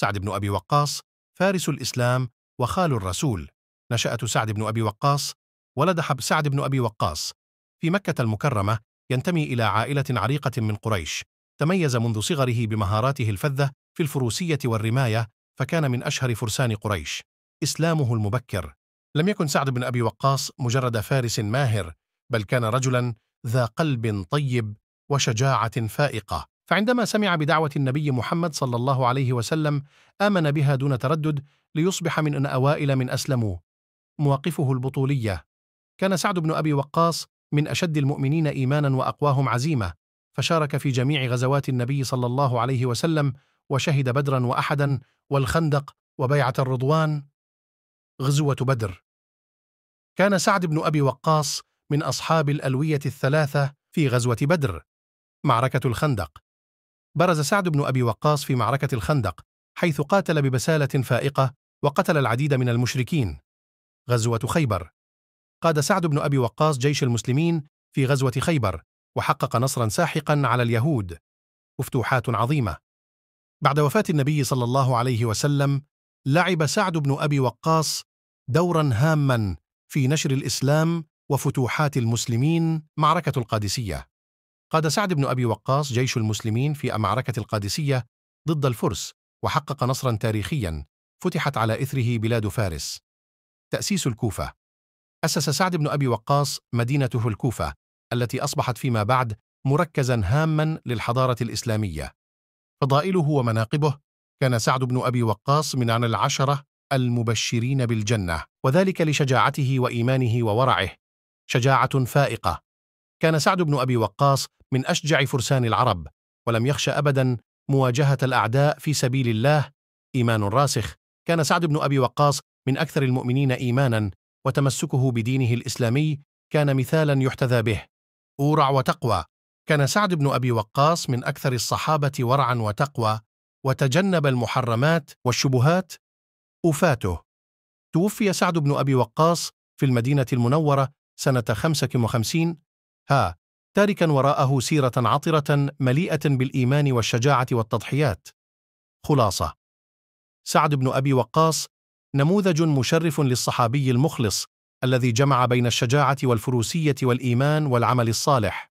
سعد بن أبي وقاص فارس الإسلام وخال الرسول نشأة سعد بن أبي وقاص ولد حب سعد بن أبي وقاص في مكة المكرمة ينتمي إلى عائلة عريقة من قريش تميز منذ صغره بمهاراته الفذة في الفروسية والرماية فكان من أشهر فرسان قريش إسلامه المبكر لم يكن سعد بن أبي وقاص مجرد فارس ماهر بل كان رجلا ذا قلب طيب وشجاعة فائقة فعندما سمع بدعوة النبي محمد صلى الله عليه وسلم آمن بها دون تردد ليصبح من أوائل من أسلموا مواقفه البطولية كان سعد بن أبي وقاص من أشد المؤمنين إيمانا وأقواهم عزيمة فشارك في جميع غزوات النبي صلى الله عليه وسلم وشهد بدرا وأحدا والخندق وبيعة الرضوان غزوة بدر كان سعد بن أبي وقاص من أصحاب الألوية الثلاثة في غزوة بدر معركة الخندق برز سعد بن أبي وقاص في معركة الخندق حيث قاتل ببسالة فائقة وقتل العديد من المشركين غزوة خيبر قاد سعد بن أبي وقاص جيش المسلمين في غزوة خيبر وحقق نصرا ساحقا على اليهود وفتوحات عظيمة بعد وفاة النبي صلى الله عليه وسلم لعب سعد بن أبي وقاص دورا هاما في نشر الإسلام وفتوحات المسلمين معركة القادسية قاد سعد بن أبي وقاص جيش المسلمين في معركة القادسية ضد الفرس وحقق نصرا تاريخيا فتحت على إثره بلاد فارس تأسيس الكوفة أسس سعد بن أبي وقاص مدينته الكوفة التي أصبحت فيما بعد مركزا هاما للحضارة الإسلامية فضائله ومناقبه كان سعد بن أبي وقاص من عن العشرة المبشرين بالجنة وذلك لشجاعته وإيمانه وورعه شجاعة فائقة كان سعد بن أبي وقاص من أشجع فرسان العرب ولم يخش أبدا مواجهة الأعداء في سبيل الله إيمان راسخ كان سعد بن أبي وقاص من أكثر المؤمنين إيمانا وتمسكه بدينه الإسلامي كان مثالا يحتذى به أورع وتقوى كان سعد بن أبي وقاص من أكثر الصحابة ورعا وتقوى وتجنب المحرمات والشبهات أفاته توفي سعد بن أبي وقاص في المدينة المنورة سنة 55 ها تاركا وراءه سيرة عطرة مليئة بالإيمان والشجاعة والتضحيات. خلاصة: سعد بن أبي وقاص نموذج مشرف للصحابي المخلص الذي جمع بين الشجاعة والفروسية والإيمان والعمل الصالح.